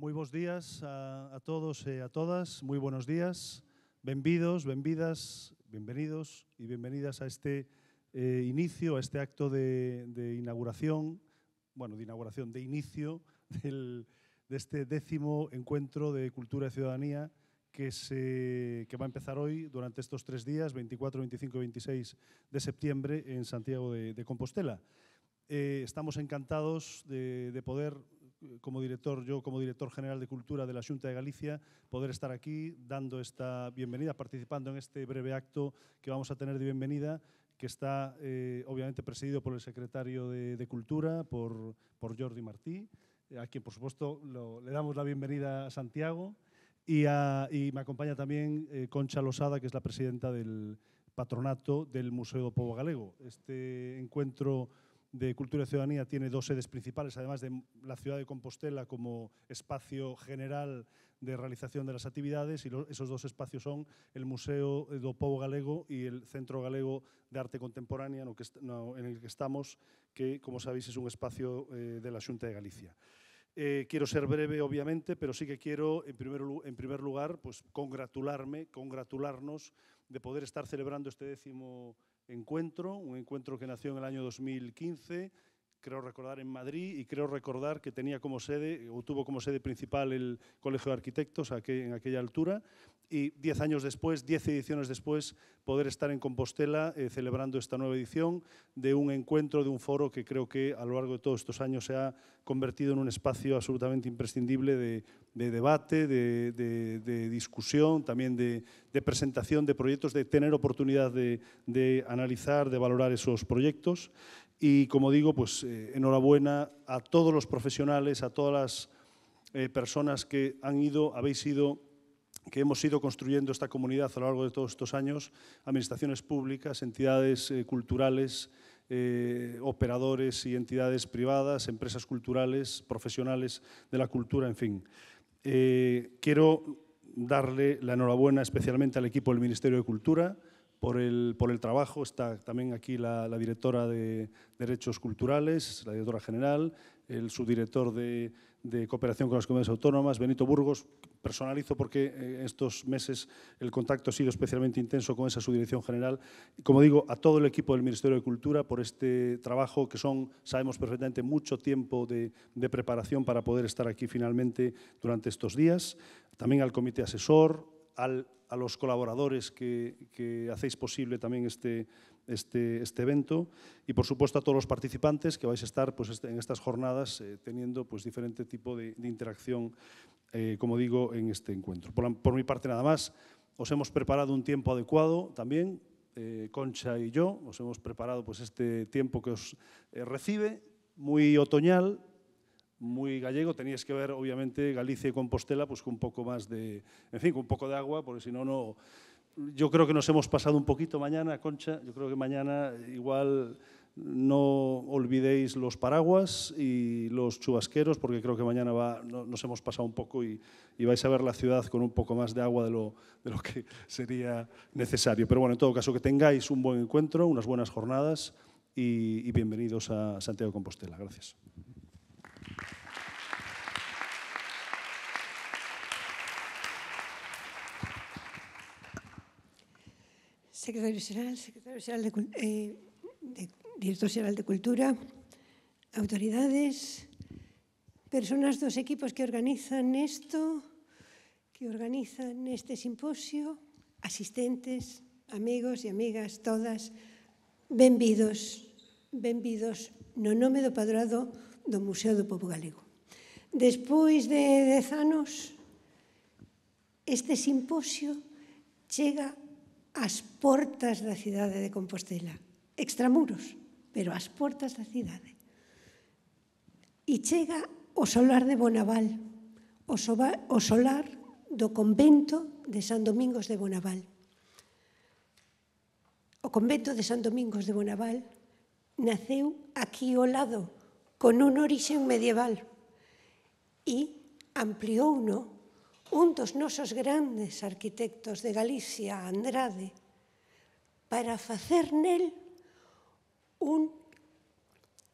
Muy buenos días a, todos y a todas, muy buenos días, Bienvenidos, bienvenidas, bienvenidos y bienvenidas a este eh, inicio, a este acto de, inauguración, bueno, de inauguración, de inicio de este décimo encuentro de Cultura y Ciudadanía que, se, que va a empezar hoy durante estos tres días, 24, 25 y 26 de septiembre en Santiago de, Compostela. Eh, estamos encantados de poder como director, yo como director general de Cultura de la Junta de Galicia, poder estar aquí dando esta bienvenida, participando en este breve acto que vamos a tener de bienvenida, que está eh, obviamente presidido por el secretario de, Cultura, por, por, Jordi Martí, a quien por supuesto le damos la bienvenida a Santiago. Y, a, y me acompaña también eh, Concha Losada, que es la presidenta del patronato del Museo Povo Galego. Este encuentro de Cultura y Ciudadanía tiene dos sedes principales, además de la ciudad de Compostela como espacio general de realización de las actividades y esos dos espacios son el Museo do Povo Galego y el Centro Galego de Arte Contemporánea en el que estamos, que como sabéis es un espacio eh, de la Xunta de Galicia. Eh, quiero ser breve, obviamente, pero sí que quiero, en primer, en primer lugar, pues, congratularme, congratularnos de poder estar celebrando este décimo encuentro, un encuentro que nació en el año 2015, creo recordar en Madrid, y creo recordar que tenía como sede, o tuvo como sede principal el Colegio de Arquitectos en aquella altura, y diez años después, diez ediciones después, poder estar en Compostela eh, celebrando esta nueva edición de un encuentro, de un foro que creo que a lo largo de todos estos años se ha convertido en un espacio absolutamente imprescindible de, debate, de, discusión, también de, presentación de proyectos, de tener oportunidad de analizar, de valorar esos proyectos. Y como digo, pues eh, enhorabuena a todos los profesionales, a todas las eh, personas que han ido, habéis ido que hemos ido construyendo esta comunidad a lo largo de todos estos años, administraciones públicas, entidades eh, culturales, eh, operadores y entidades privadas, empresas culturales, profesionales de la cultura, en fin. Eh, quiero darle la enhorabuena especialmente al equipo del Ministerio de Cultura por el, por el trabajo. Está también aquí la directora de Derechos Culturales, la directora general, el subdirector de de cooperación con las comunidades autónomas, Benito Burgos, personalizo porque eh, estos meses el contacto ha sido especialmente intenso con esa subdirección general, como digo, a todo el equipo del Ministerio de Cultura por este trabajo que son, sabemos perfectamente, mucho tiempo de, preparación para poder estar aquí finalmente durante estos días, también al comité asesor, a los colaboradores que, que hacéis posible también este, este, este evento y, por supuesto, a todos los participantes que vais a estar pues, este, en estas jornadas eh, teniendo pues, diferente tipo de, interacción, eh, como digo, en este encuentro. Por, mi parte, nada más, os hemos preparado un tiempo adecuado también, eh, Concha y yo, os hemos preparado pues, este tiempo que os recibe, muy otoñal, muy gallego, teníais que ver obviamente Galicia y Compostela pues con un poco más de, en fin, con un poco de agua, porque si no no yo creo que nos hemos pasado un poquito mañana, Concha. Yo creo que mañana igual no olvidéis los paraguas y los chubasqueros, porque creo que mañana nos hemos pasado un poco y, vais a ver la ciudad con un poco más de agua de lo, que sería necesario. Pero bueno, en todo caso, que tengáis un buen encuentro, unas buenas jornadas y, bienvenidos a Santiago Compostela. Gracias. Secretario Xeral, Secretario Xeral de, eh, de Director Xeral de Cultura, autoridades, personas dos equipos que organizan isto, que organizan este simposio, asistentes, amigos e amigas todas, benvidos, benvidos no nome do Padrado do Museo do Pobo Galego. Despois de dez anos, este simposio chega as portas da cidade de Compostela, extramuros, pero as portas da cidade. E chega o solar de Bonaval, o, o solar do convento de San Domingos de Bonaval. O convento de San Domingos de Bonaval naceu aquí ao lado, con un orixen medieval, e ampliou no un dos nosos grandes arquitectos de Galicia, Andrade, para facer nel un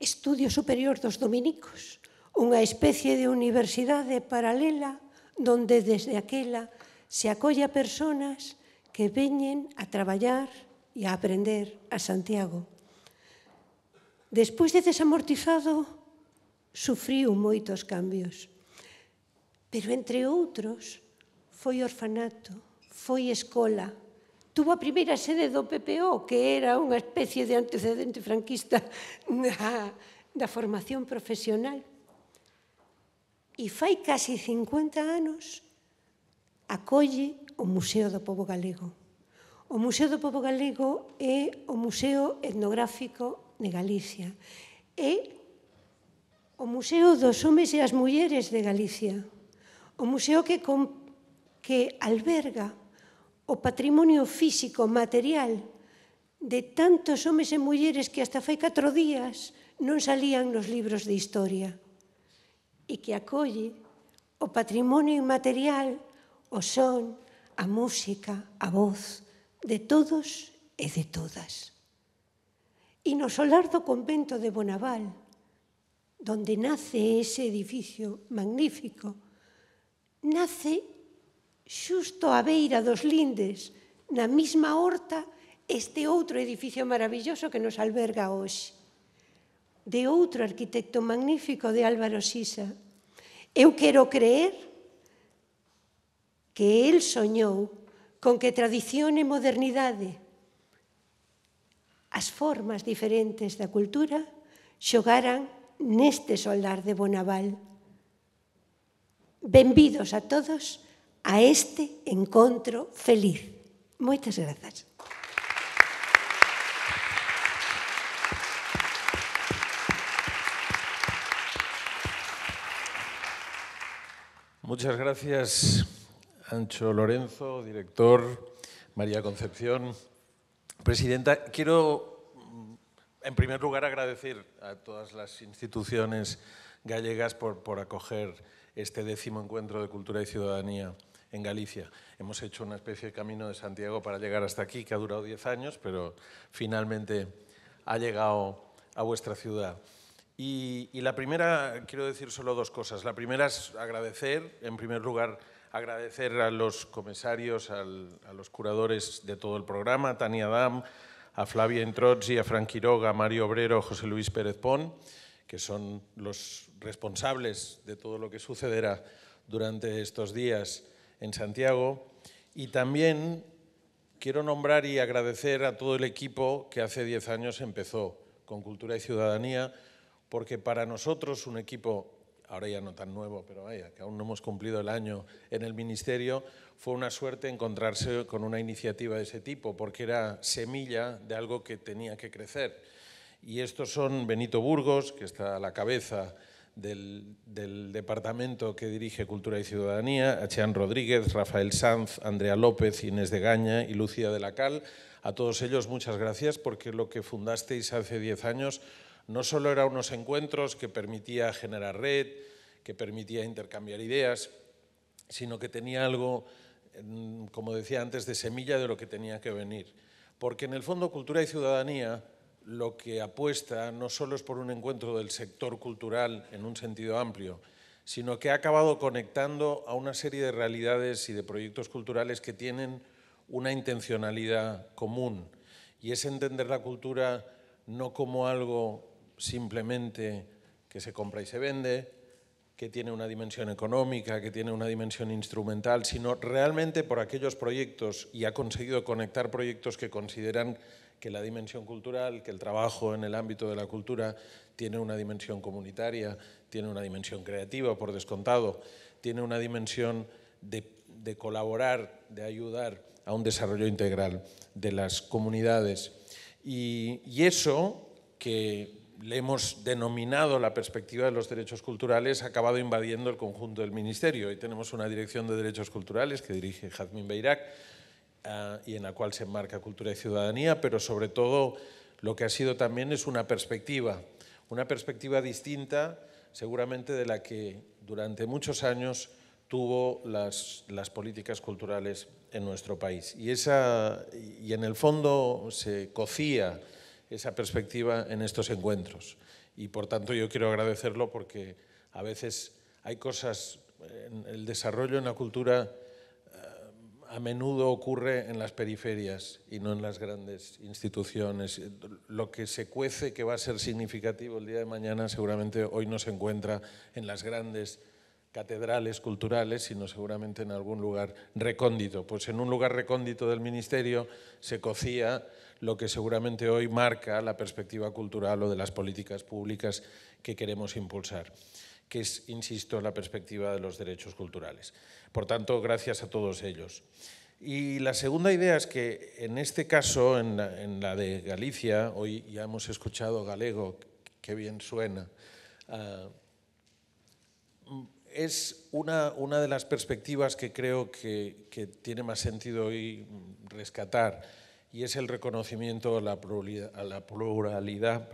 estudio superior dos dominicos, unha especie de universidade paralela donde desde aquela se acolla personas que veñen a traballar e a aprender a Santiago. Despois de desamortizado, sufriu moitos cambios. Pero, entre outros, foi orfanato, foi escola, tuvo a primeira sede do PPO, que era unha especie de antecedente franquista da, da formación profesional. E fai casi 50 anos acolle o Museo do Pobo Galego. O Museo do Pobo Galego é o Museo Etnográfico de Galicia. É o Museo dos Homes e as Mulleres de Galicia. O museo que, con, que alberga o patrimonio físico, material, de tantos homes e mulleres que hasta fai catro días non salían nos libros de historia e que acolle o patrimonio inmaterial, o son, a música, a voz de todos e de todas. E no solar do convento de Bonaval, donde nace ese edificio magnífico, nace xusto á beira dos lindes, na mesma horta, este outro edificio maravilloso que nos alberga hoxe, de outro arquitecto magnífico de Álvaro Sisa. Eu quero creer que el soñou con que tradición e modernidade, as formas diferentes da cultura, xogaran neste soldar de Bonaval. Bienvenidos a todos a este encuentro feliz. Muchas gracias. Muchas gracias, Ancho Lorenzo, director, María Concepción, presidenta. Quiero, en primer lugar, agradecer a todas las instituciones gallegas por, por acoger este décimo encuentro de cultura y ciudadanía en Galicia. Hemos hecho una especie de camino de Santiago para llegar hasta aquí, que ha durado diez años, pero finalmente ha llegado a vuestra ciudad. Y, la primera, quiero decir solo dos cosas. La primera es agradecer, en primer lugar, agradecer a los comisarios, a los curadores de todo el programa, a Tania Adam a Flavia Introzzi, a Fran Quiroga, a Mario Obrero, a José Luis Pérez Pon que son los responsables de todo lo que sucederá durante estos días en Santiago. Y también quiero nombrar y agradecer a todo el equipo que hace diez años empezó con Cultura y Ciudadanía, porque para nosotros un equipo, ahora ya no tan nuevo, pero vaya, que aún no hemos cumplido el año en el Ministerio, fue una suerte encontrarse con una iniciativa de ese tipo, porque era semilla de algo que tenía que crecer y estos son Benito Burgos, que está a la cabeza del, departamento que dirige Cultura y Ciudadanía, Achean Rodríguez, Rafael Sanz, Andrea López, Inés de Gaña y Lucía de la Cal. A todos ellos muchas gracias porque lo que fundasteis hace 10 años no solo era unos encuentros que permitía generar red, que permitía intercambiar ideas, sino que tenía algo, como decía antes, de semilla de lo que tenía que venir. Porque en el fondo Cultura y Ciudadanía lo que apuesta no solo es por un encuentro del sector cultural en un sentido amplio, sino que ha acabado conectando a una serie de realidades y de proyectos culturales que tienen una intencionalidad común y es entender la cultura no como algo simplemente que se compra y se vende, que tiene una dimensión económica, que tiene una dimensión instrumental, sino realmente por aquellos proyectos y ha conseguido conectar proyectos que consideran que la dimensión cultural, que el trabajo en el ámbito de la cultura tiene una dimensión comunitaria, tiene una dimensión creativa, por descontado, tiene una dimensión de, colaborar, de ayudar a un desarrollo integral de las comunidades. Y, y eso que le hemos denominado la perspectiva de los derechos culturales, ha acabado invadiendo el conjunto del Ministerio. Hoy tenemos una dirección de derechos culturales que dirige Jazmín Beirac, eh, y en la cual se enmarca cultura y ciudadanía, pero sobre todo lo que ha sido también es una perspectiva, una perspectiva distinta seguramente de la que durante muchos años tuvo las, políticas culturales en nuestro país. Y, esa, y en el fondo se cocía esa perspectiva en estos encuentros. Y por tanto yo quiero agradecerlo porque a veces hay cosas, en el desarrollo en la cultura a menudo ocurre en las periferias y no en las grandes instituciones. Lo que se cuece que va a ser significativo el día de mañana seguramente hoy no se encuentra en las grandes catedrales culturales, sino seguramente en algún lugar recóndito. Pues en un lugar recóndito del Ministerio se cocía lo que seguramente hoy marca la perspectiva cultural o de las políticas públicas que queremos impulsar que es, insisto, la perspectiva de los derechos culturales. Por tanto, gracias a todos ellos. Y la segunda idea es que en este caso, en la, de Galicia, hoy ya hemos escuchado galego, qué bien suena, ah, es una, una, de las perspectivas que creo que, que tiene más sentido hoy rescatar y es el reconocimiento a la pluralidad,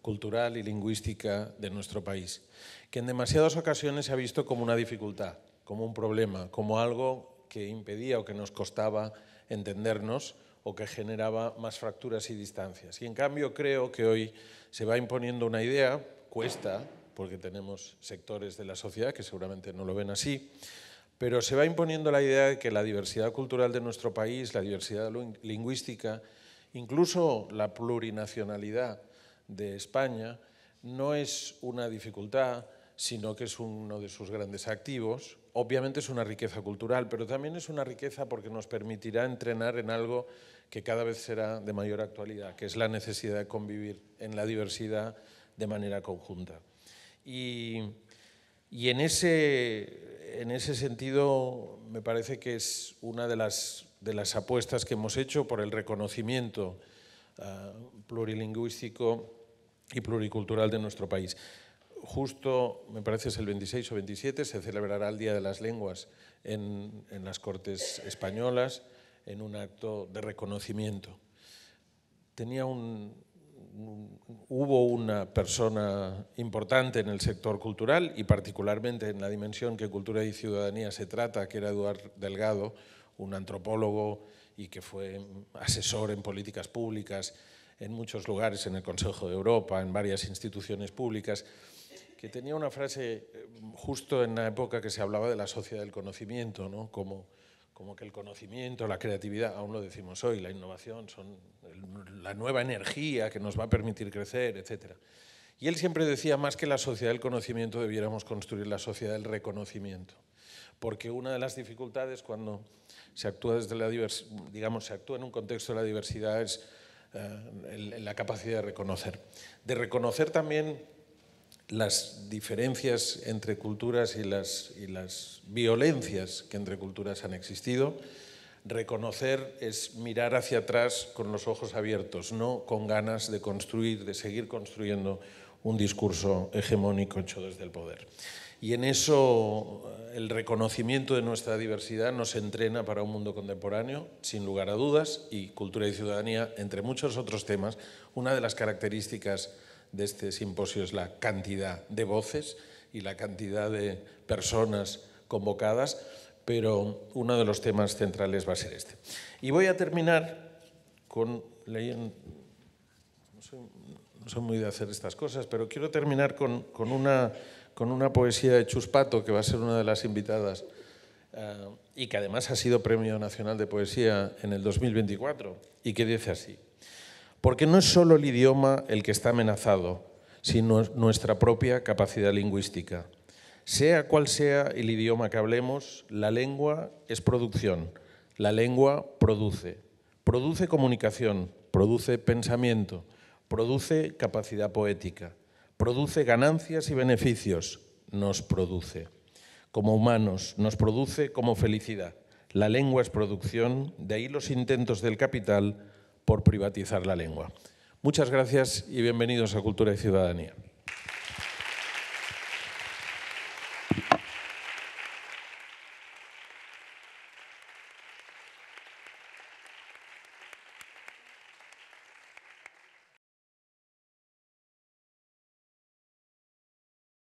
cultural y lingüística de nuestro país, que en demasiadas ocasiones se ha visto como una dificultad, como un problema, como algo que impedía o que nos costaba entendernos o que generaba más fracturas y distancias. Y en cambio creo que hoy se va imponiendo una idea, cuesta, porque tenemos sectores de la sociedad que seguramente no lo ven así, pero se va imponiendo la idea de que la diversidad cultural de nuestro país, la diversidad lingüística, incluso la plurinacionalidad de España, no es una dificultad, sino que es uno de sus grandes activos. Obviamente es una riqueza cultural, pero también es una riqueza porque nos permitirá entrenar en algo que cada vez será de mayor actualidad, que es la necesidad de convivir en la diversidad de manera conjunta. Y, y en ese en ese sentido me parece que es una de las, de las apuestas que hemos hecho por el reconocimiento ah, plurilingüístico y pluricultural de nuestro país. Justo, me parece es el 26 o 27, se celebrará el Día de las Lenguas en, en las Cortes Españolas en un acto de reconocimiento. Tenía un, hubo una persona importante en el sector cultural y particularmente en la dimensión que cultura y ciudadanía se trata, que era Eduardo Delgado, un antropólogo y que fue asesor en políticas públicas en muchos lugares, en el Consejo de Europa, en varias instituciones públicas, que tenía una frase eh, justo en la época que se hablaba de la sociedad del conocimiento, ¿no? como como que el conocimiento, la creatividad, aún lo decimos hoy, la innovación son la nueva energía que nos va a permitir crecer, etc. Y él siempre decía, más que la sociedad del conocimiento, debiéramos construir la sociedad del reconocimiento. Porque una de las dificultades cuando se actúa, desde la digamos, se actúa en un contexto de la diversidad es eh, la capacidad de reconocer. De reconocer también las diferencias entre culturas y las, y las violencias que entre culturas han existido. Reconocer es mirar hacia atrás con los ojos abiertos, no con ganas de construir, de seguir construyendo un discurso hegemónico hecho desde el poder. Y en eso eh, el reconocimiento de nuestra diversidad nos entrena para un mundo contemporáneo, sin lugar a dudas, y cultura y ciudadanía, entre muchos otros temas, una de las características de este simposio es la cantidad de voces y la cantidad de personas convocadas, pero uno de los temas centrales va a ser este. Y voy a terminar con... No soy, no soy muy de hacer estas cosas, pero quiero terminar con, una, con una poesía de Chuspato, que va a ser una de las invitadas, eh, y que además ha sido Premio Nacional de Poesía en el 2024, y que dice así. Porque no es solo el idioma el que está amenazado, sino nuestra propia capacidad lingüística. Sea cual sea el idioma que hablemos, la lengua es producción, la lengua produce. Produce comunicación, produce pensamiento, produce capacidad poética, produce ganancias y beneficios, nos produce. Como humanos, nos produce como felicidad. La lengua es producción, de ahí los intentos del capital por privatizar la lengua. Muchas gracias y bienvenidos a Cultura y Ciudadanía.